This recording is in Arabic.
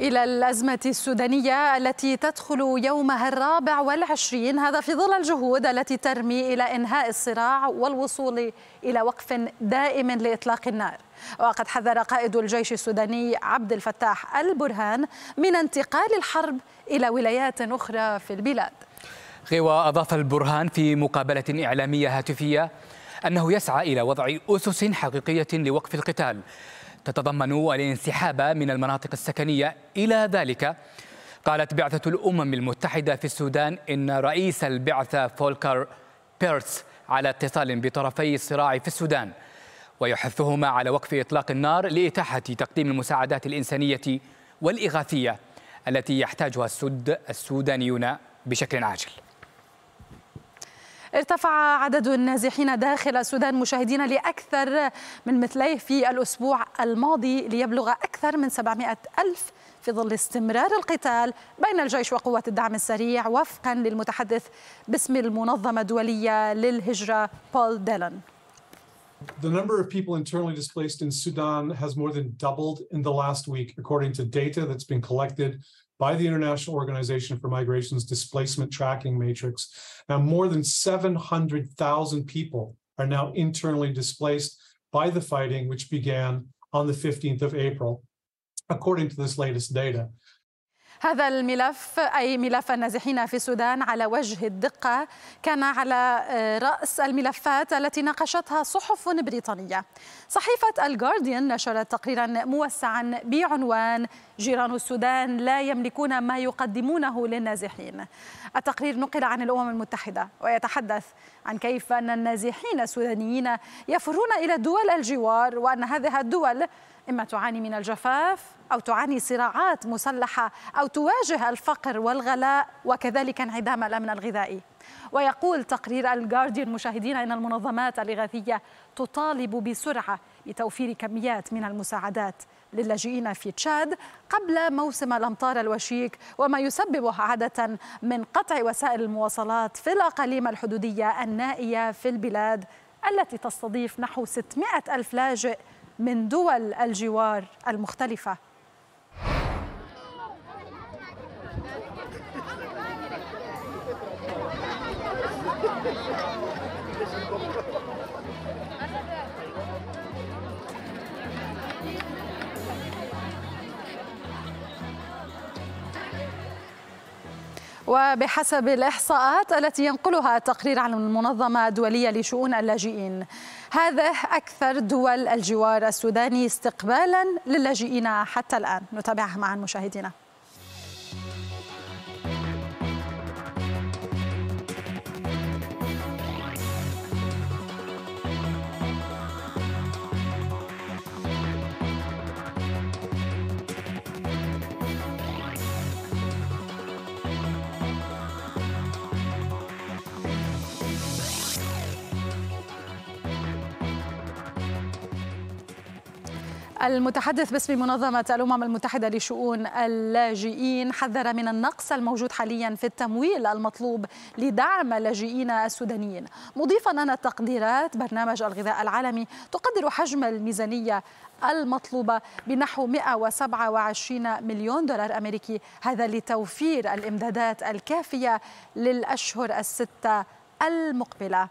إلى الأزمة السودانية التي تدخل يومها الرابع والعشرين هذا في ظل الجهود التي ترمي إلى إنهاء الصراع والوصول إلى وقف دائم لإطلاق النار وقد حذر قائد الجيش السوداني عبد الفتاح البرهان من انتقال الحرب إلى ولايات أخرى في البلاد غوا أضاف البرهان في مقابلة إعلامية هاتفية أنه يسعى إلى وضع أسس حقيقية لوقف القتال تتضمن الانسحاب من المناطق السكنية إلى ذلك قالت بعثة الأمم المتحدة في السودان إن رئيس البعثة فولكر بيرتس على اتصال بطرفي الصراع في السودان ويحثهما على وقف إطلاق النار لإتاحة تقديم المساعدات الإنسانية والإغاثية التي يحتاجها السود السودانيون بشكل عاجل ارتفع عدد النازحين داخل السودان مشاهدين لأكثر من مثليه في الأسبوع الماضي ليبلغ أكثر من 700 ألف في ظل استمرار القتال بين الجيش وقوات الدعم السريع وفقا للمتحدث باسم المنظمة الدولية للهجرة بول ديلان The number of people internally displaced in Sudan has more than doubled in the last week, according to data that's been collected by the International Organization for Migration's displacement tracking matrix. Now, more than 700,000 people are now internally displaced by the fighting, which began on the 15th of April, according to this latest data. هذا الملف أي ملف النازحين في السودان على وجه الدقة كان على آه، رأس الملفات التي ناقشتها صحف بريطانية صحيفة الجارديان نشرت تقريرا موسعا بعنوان جيران السودان لا يملكون ما يقدمونه للنازحين التقرير نقل عن الأمم المتحدة ويتحدث عن كيف أن النازحين السودانيين يفرون إلى دول الجوار وأن هذه الدول إما تعاني من الجفاف أو تعاني صراعات مسلحة أو تواجه الفقر والغلاء وكذلك انعدام الأمن الغذائي ويقول تقرير الجارديان مشاهدينا أن المنظمات الإغاثية تطالب بسرعة بتوفير كميات من المساعدات للاجئين في تشاد قبل موسم الأمطار الوشيك وما يسببه عادة من قطع وسائل المواصلات في الأقاليم الحدودية النائية في البلاد التي تستضيف نحو 600 ألف لاجئ من دول الجوار المختلفه وبحسب الإحصاءات التي ينقلها التقرير عن المنظمة الدولية لشؤون اللاجئين هذا أكثر دول الجوار السوداني استقبالا للاجئين حتى الآن نتابعها مع مشاهدينا المتحدث باسم منظمة الأمم المتحدة لشؤون اللاجئين حذر من النقص الموجود حاليا في التمويل المطلوب لدعم اللاجئين السودانيين مضيفا أن تقديرات برنامج الغذاء العالمي تقدر حجم الميزانية المطلوبة بنحو 127 مليون دولار أمريكي هذا لتوفير الإمدادات الكافية للأشهر الستة المقبلة